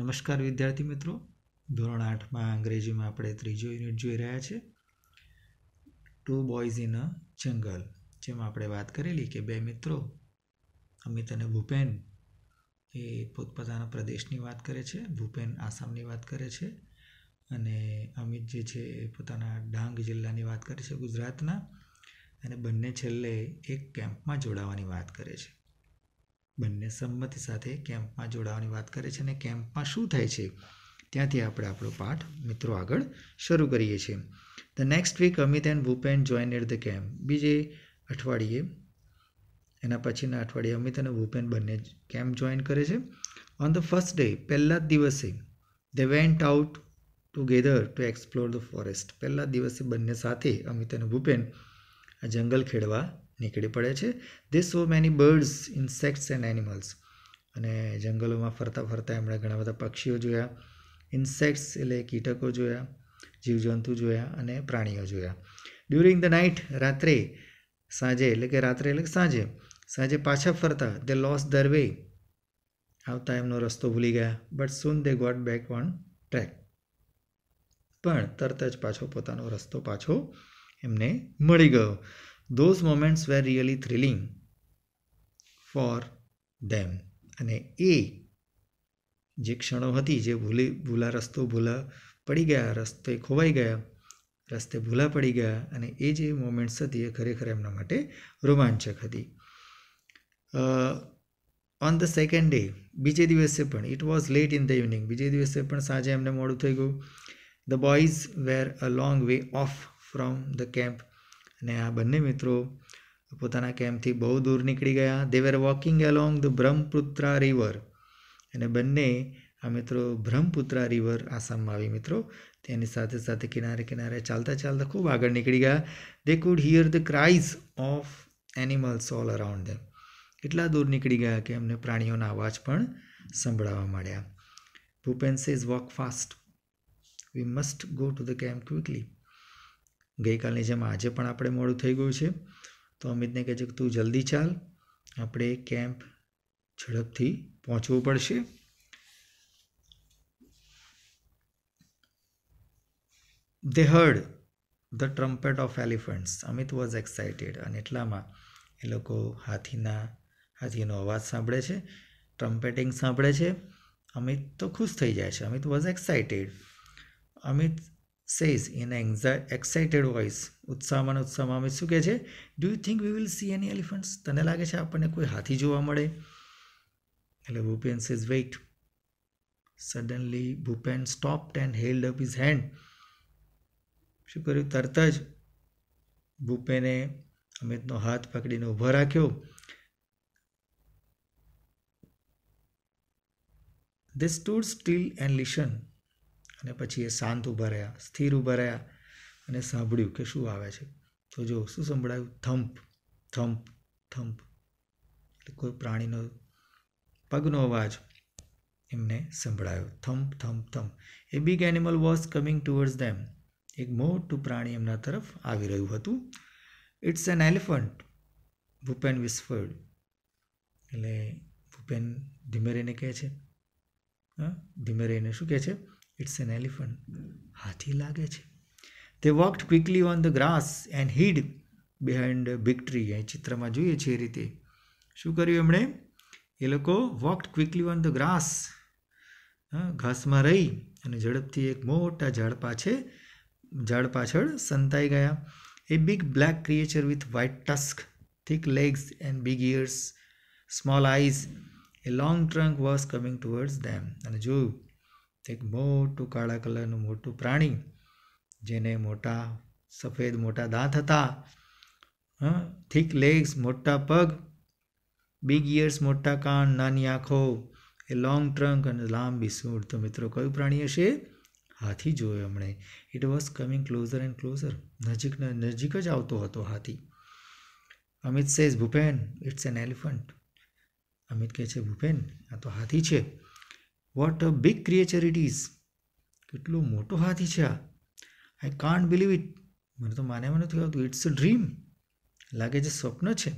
નમસ્કાર વિદ્યાર્થી મિત્રો ધોરણ આઠમાં અંગ્રેજીમાં આપણે ત્રીજો યુનિટ જોઈ રહ્યા છે ટુ બોયઝ ઇન અ જંગલ જેમાં આપણે વાત કરેલી કે બે મિત્રો અમિત અને ભૂપેન એ પોતપોતાના પ્રદેશની વાત કરે છે ભૂપેન આસામની વાત કરે છે અને અમિત જે છે એ પોતાના ડાંગ જિલ્લાની વાત કરે છે ગુજરાતના અને બંને છેલ્લે એક કેમ્પમાં જોડાવાની વાત કરે છે બંને સંમતિ સાથે કેમ્પમાં જોડાવાની વાત કરે છે અને કેમ્પમાં શું થાય છે ત્યાંથી આપણે આપણો પાઠ મિત્રો આગળ શરૂ કરીએ છીએ the next week Amit and Bhupen join at the camp બીજે અઠવાડિયે એના પછીના અઠવાડિયે અમિત અને ભૂપેન બંને કેમ્પ જોઈન કરે છે ઓન ધ ફર્સ્ટ ડે પહેલા જ દિવસે they went out together to explore the forest પહેલા દિવસે બંને સાથે અમિત અને ભૂપેન આ જંગલ ખેડવા નીકળી પડે છે they saw many birds insects and animals અને જંગલોમાં ફરતા ફરતા એમણે ઘણા બધા પક્ષીઓ જોયા ઇન્સેક્ટ્સ એટલે કીટકો જોયા જીવજંતુ જોયા અને પ્રાણીઓ જોયા ડ્યુરિંગ ધ નાઇટ રાત્રે સાંજે એટલે કે રાત્રે એટલે સાંજે સાંજે પાછા ફરતા દે લોસ દર વે આવતા એમનો રસ્તો ભૂલી ગયા but soon they got back on track પણ તરત જ પાછો પોતાનો રસ્તો પાછો એમને મળી ગયો those moments were really thrilling for them અને એ જે ક્ષણો હતી જે ભૂલી ભૂલા રસ્તો ભૂલા પડી ગયા રસ્તે ખોવાઈ ગયા રસ્તે ભૂલા પડી ગયા અને એ જે મોમેન્ટ્સ હતી એ ખરેખર એમના માટે રોમાંચક હતી ઓન ધ સેકન્ડ ડે બીજે દિવસે પણ it was late in the evening બીજે દિવસે પણ સાંજે એમને મોડું થઈ ગયું the boys were a long way off from the camp અને આ બંને મિત્રો પોતાના કેમ્પથી બહુ દૂર નીકળી ગયા they were walking along the Brahmaputra river અને બંને આ મિત્રો બ્રહ્મપુત્રા રિવર આસામમાં આવી મિત્રો તેની સાથે સાથે કિનારે કિનારે ચાલતા ચાલતા ખૂબ આગળ નીકળી ગયા they could hear the cries of animals all around them એટલા દૂર નીકળી ગયા કે એમને પ્રાણીઓના અવાજ પણ સંભળાવા માંડ્યા Bhupen says walk fast we must go to the camp quickly ગઈકાલની જેમ આજે પણ આપણે મોડું થઈ ગયું છે તો અમિતને કહે છે કે તું જલ્દી ચાલ આપણે કેમ્પ ઝડપથી પહોંચવું પડશે they heard the trumpet of elephants Amit was excited અને એટલામાં એ લોકો હાથીના હાથીનો અવાજ સાંભળે છે ટ્રમ્પેટિંગ સાંભળે છે અમિત તો ખુશ થઈ જાય છે Amit was excited Amit says in excited voice ઉત્સાહમાં ઉત્સાહમાં અમે શું કહે છે do you think we will see any elephants તને લાગે છે આપણને કોઈ હાથી જોવા મળે એટલે Bhupen says wait suddenly Bhupen stopped and held up his hand શું કર્યું તરત જ ભૂપેને અમિતનો હાથ પકડીને ઊભો રાખ્યો They stood still and listen અને પછી એ શાંત ઊભા રહ્યા સ્થિર ઊભા રહ્યા અને સાંભળ્યું કે શું આવે છે તો જો શું સંભળાયું થંપ થંપ થંપ એટલે કોઈ પ્રાણીનો પગનો અવાજ એમને સંભળાયો thump thump thump a big animal was coming towards them એક મોટું પ્રાણી એમના તરફ આવી રહ્યું હતું it's an elephant Bhupen whispered એટલે ભૂપેન ધીમે રહીને કહે છે હા ધીમે રહીને શું કહે છે ઇટ્સ એન એલિફન્ટ હાથી લાગે છે તે walked quickly on the grass and hid behind big tree અહીં ચિત્રમાં જોઈએ છે એ રીતે શું કર્યું એમણે એ લોકો walked quickly on the grass ઘાસમાં રહી અને ઝડપથી એક મોટા ઝાડ પાછે ઝાડ પાછળ સંતાઈ ગયા a big black creature with white tusk thick legs and big ears, small eyes a long trunk was coming towards them. અને જોયું એક મોટું કાળા કલરનું મોટું પ્રાણી જેને મોટા સફેદ મોટા દાંત હતા થીક લેગ્સ મોટા પગ બિગ ઇયર્સ મોટા કાન નાની આંખો એ લોંગ ટ્રંક અને લાંબી સૂંઢ તો મિત્રો કયું પ્રાણી હશે હાથી જોયો હમણે it was coming closer and closer નજીકના નજીક જ આવતો હતો હાથી Amit says Bhupen it's an elephant Amit કહે છે ભૂપેન આ તો હાથી છે what a big creature it is કેટલો મોટો હાથી છે આ આઈ કાન્ટ બિલીવ ઇટ મને તો માન્યામાં નથી આવતું ઇટ્સ અ ડ્રીમ લાગે છે સ્વપ્ન છે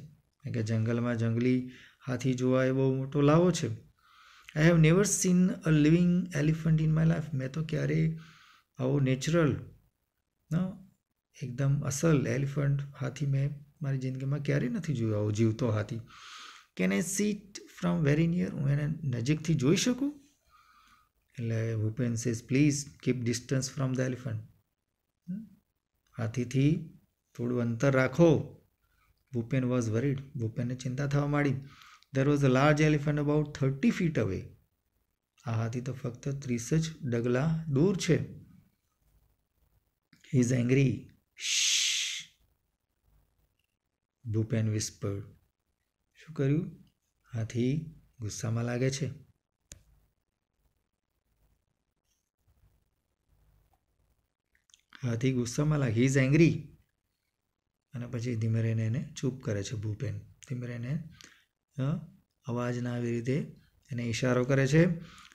કે જંગલમાં જંગલી હાથી જોવા એ બહુ મોટો લાવો છે I have never seen a living elephant in my life મેં તો ક્યારેય આવો નેચરલ એકદમ અસલ એલિફન્ટ હાથી મેં મારી જિંદગીમાં ક્યારેય નથી જોયો આવો જીવતો હાથી can I see it from very near હું એને નજીકથી જોઈ શકું એટલે Bhupen says please keep distance from the elephant હાથીથી થોડું અંતર રાખો ભૂપેન વોઝ વરીડ ભૂપેનને ચિંતા થવા માંડી there was a large elephant about thirty feet away આ હાથી તો ફક્ત ત્રીસ જ ડગલા દૂર છે he is angry Bhupen whispered શું કર્યું હાથી ગુસ્સામાં લાગે છે હાથી ગુસ્સામાં લાગે ઇઝ એંગ્રી અને પછી ધીમે રહીને એને ચૂપ કરે છે ભૂપેન ધીમે રહીને અવાજના આવી રીતે એને ઇશારો કરે છે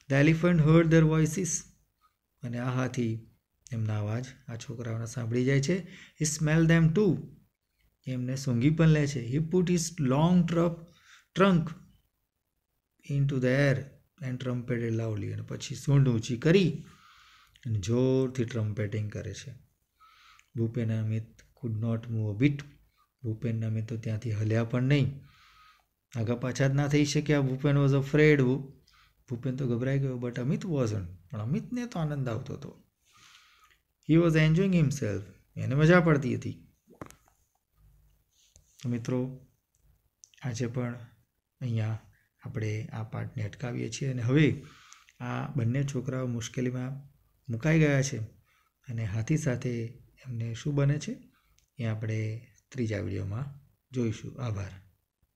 the elephant heard their voices અને આ હાથી એમના અવાજ આ છોકરાઓને સાંભળી જાય છે હી સ્મેલ ધેમ ટુ એમને સૂંઘી પણ લે છે હી પુટ હિઝ લોંગ ટ્રપ trunk into the air and trumpeted લાવલી અને પછી સૂંઢ ઊંચી કરી અને જોરથી ટ્રમ્પેટિંગ કરે છે Bhupen Amit could not move a bit Bhupen Amit તો ત્યાંથી હલ્યા પણ નહીં આગા પાછા જ ના થઈ શક્યા ભૂપેન વોઝ અફ્રેડ ભૂપેન તો ગભરાઈ ગયો બટ અમિત વોઝન પણ અમિતને તો આનંદ આવતો હતો હી વોઝ એન્જોઈંગ હિમસેલ્ફ એને મજા પડતી હતી મિત્રો આજે પણ અહીંયા આપણે આ પાઠને અટકાવીએ છીએ અને હવે આ બંને છોકરાઓ મુશ્કેલીમાં મુકાઈ ગયા છે અને હાથી સાથે એમને શું બને છે એ આપણે ત્રીજા વિડીયોમાં જોઈશું આભાર